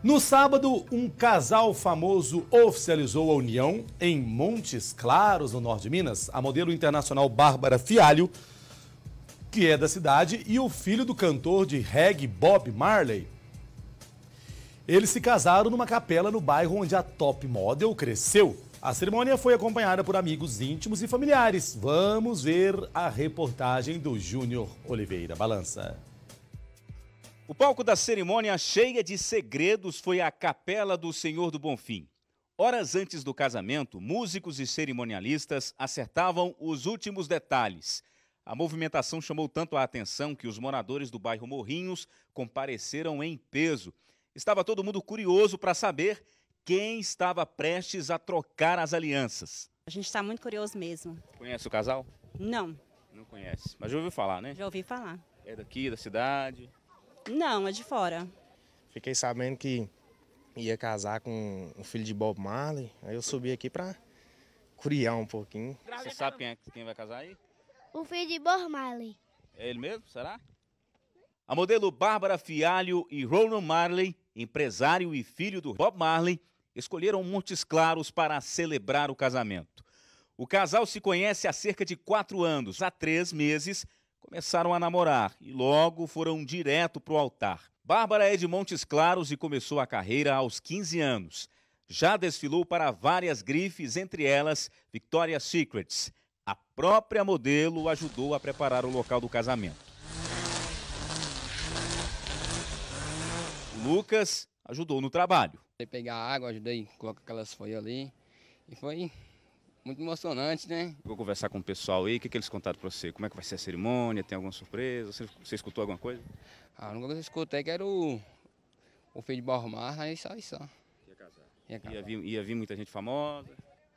No sábado, um casal famoso oficializou a união em Montes Claros, no norte de Minas. A modelo internacional Bárbara Fialho, que é da cidade, e o filho do cantor de reggae Bob Marley. Eles se casaram numa capela no bairro onde a top model cresceu. A cerimônia foi acompanhada por amigos íntimos e familiares. Vamos ver a reportagem do Júnior Oliveira Balança. O palco da cerimônia cheia de segredos foi a Capela do Senhor do Bonfim. Horas antes do casamento, músicos e cerimonialistas acertavam os últimos detalhes. A movimentação chamou tanto a atenção que os moradores do bairro Morrinhos compareceram em peso. Estava todo mundo curioso para saber quem estava prestes a trocar as alianças. A gente está muito curioso mesmo. Conhece o casal? Não. Não conhece, mas já ouviu falar, né? Já ouvi falar. É daqui, da cidade? Não, é de fora. Fiquei sabendo que ia casar com um filho de Bob Marley, aí eu subi aqui pra curiar um pouquinho. Você sabe quem, é, quem vai casar aí? O filho de Bob Marley. É ele mesmo, será? A modelo Bárbara Fialho e Ronan Marley, empresário e filho do Bob Marley, escolheram Montes Claros para celebrar o casamento. O casal se conhece há cerca de quatro anos, há três meses, começaram a namorar e logo foram direto para o altar. Bárbara é de Montes Claros e começou a carreira aos 15 anos. Já desfilou para várias grifes, entre elas Victoria's Secrets. A própria modelo ajudou a preparar o local do casamento. O Lucas ajudou no trabalho. Peguei pegar água, ajudei a aquelas folhas ali. E foi muito emocionante, né? Vou conversar com o pessoal aí, o que, que eles contaram para você? Como é que vai ser a cerimônia? Tem alguma surpresa? Você, você escutou alguma coisa? Ah, a única coisa que eu escutei é que era o, o filho de Bormar, aí só e só. Ia casar. Ia, casar. Ia, vir, ia vir muita gente famosa.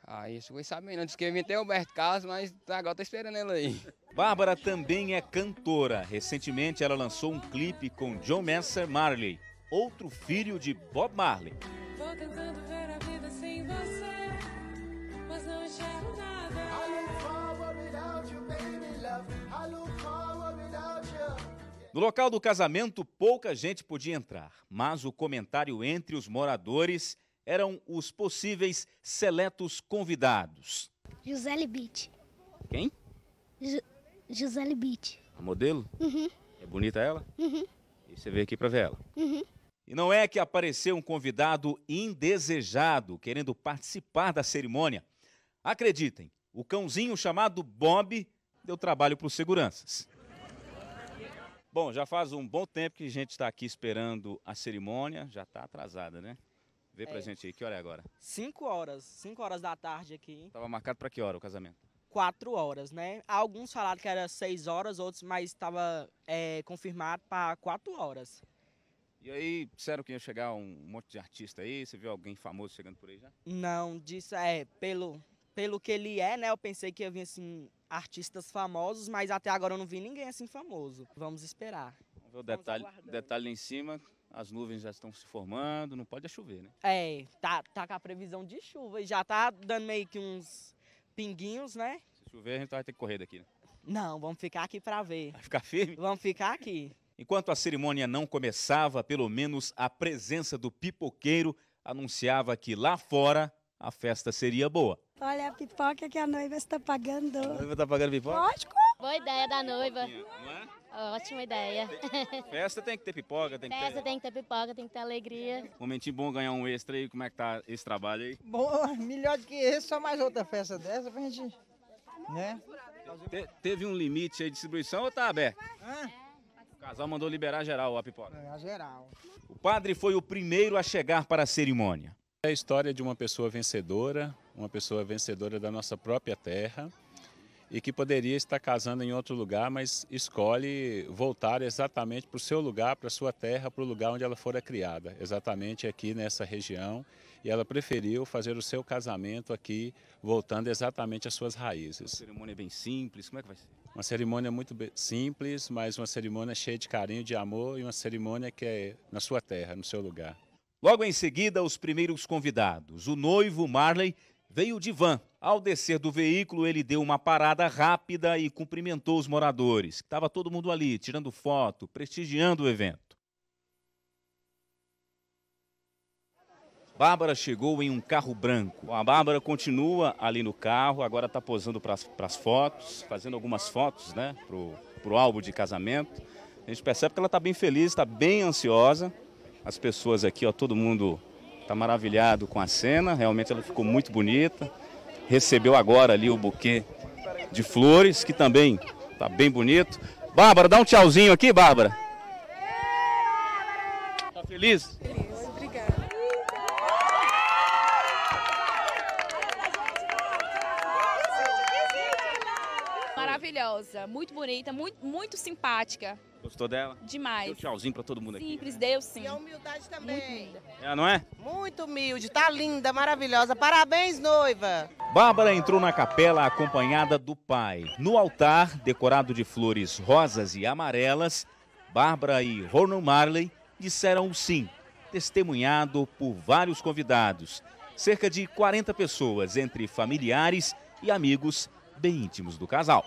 Ah, isso foi sabendo. Antes que eu vim até o Alberto Carlos, mas agora tá esperando ela aí. Bárbara também é cantora. Recentemente ela lançou um clipe com John Messer Marley, outro filho de Bob Marley. Vou tentando ver a vida sem você. No local do casamento, pouca gente podia entrar, mas o comentário entre os moradores eram os possíveis seletos convidados. José Beach. Quem? G Gisele A modelo? Uhum. É bonita ela? Uhum. E você veio aqui para ver ela? Uhum. E não é que apareceu um convidado indesejado querendo participar da cerimônia. Acreditem, o cãozinho chamado Bob deu trabalho para os seguranças. Bom, já faz um bom tempo que a gente está aqui esperando a cerimônia, já está atrasada, né? Vê pra é. gente aí, que hora é agora? 5 horas, 5 horas da tarde aqui. Tava marcado para que hora o casamento? 4 horas, né? Alguns falaram que era 6 horas, outros, mas estava é, confirmado para 4 horas. E aí, disseram que ia chegar um monte de artista aí? Você viu alguém famoso chegando por aí já? Não, disse é pelo pelo que ele é, né? Eu pensei que ia vir assim artistas famosos, mas até agora eu não vi ninguém assim famoso. Vamos esperar. Vamos ver o detalhe, detalhe em cima, as nuvens já estão se formando, não pode é chover, né? É, tá, tá com a previsão de chuva e já tá dando meio que uns pinguinhos, né? Se chover, a gente vai ter que correr daqui, né? Não, vamos ficar aqui para ver. Vai ficar firme? Vamos ficar aqui. Enquanto a cerimônia não começava, pelo menos a presença do pipoqueiro anunciava que lá fora a festa seria boa. Olha a pipoca que a noiva está pagando. A noiva está pagando pipoca? Lógico. Boa ideia da noiva. É? Ótima ideia. Festa tem que ter pipoca, tem que Festa ter... tem que ter pipoca, tem que ter alegria. momentinho bom ganhar um extra aí, como é que tá esse trabalho aí? Bom, melhor do que esse, só mais outra festa dessa pra gente, né? Te, teve um limite aí de distribuição ou tá aberto? O casal mandou liberar geral a pipoca. É, a geral. O padre foi o primeiro a chegar para a cerimônia. É a história de uma pessoa vencedora, uma pessoa vencedora da nossa própria terra e que poderia estar casando em outro lugar, mas escolhe voltar exatamente para o seu lugar, para a sua terra, para o lugar onde ela fora criada, exatamente aqui nessa região. E ela preferiu fazer o seu casamento aqui, voltando exatamente às suas raízes. Uma cerimônia bem simples, como é que vai ser? Uma cerimônia muito simples, mas uma cerimônia cheia de carinho, de amor e uma cerimônia que é na sua terra, no seu lugar. Logo em seguida, os primeiros convidados. O noivo Marley veio de van. Ao descer do veículo, ele deu uma parada rápida e cumprimentou os moradores. Estava todo mundo ali, tirando foto, prestigiando o evento. Bárbara chegou em um carro branco. A Bárbara continua ali no carro, agora está posando para as fotos, fazendo algumas fotos né, para o álbum de casamento. A gente percebe que ela está bem feliz, está bem ansiosa. As pessoas aqui, ó, todo mundo está maravilhado com a cena, realmente ela ficou muito bonita. Recebeu agora ali o buquê de flores, que também está bem bonito. Bárbara, dá um tchauzinho aqui, Bárbara. Está feliz? obrigada. Maravilhosa, muito bonita, muito, muito simpática. Gostou dela? Demais. Deu tchauzinho pra todo mundo aqui. Simples, deu sim. E a humildade também. Muito é, não é? Muito humilde, tá linda, maravilhosa. Parabéns, noiva. Bárbara entrou na capela acompanhada do pai. No altar, decorado de flores rosas e amarelas, Bárbara e Ronald Marley disseram sim, testemunhado por vários convidados. Cerca de 40 pessoas, entre familiares e amigos bem íntimos do casal.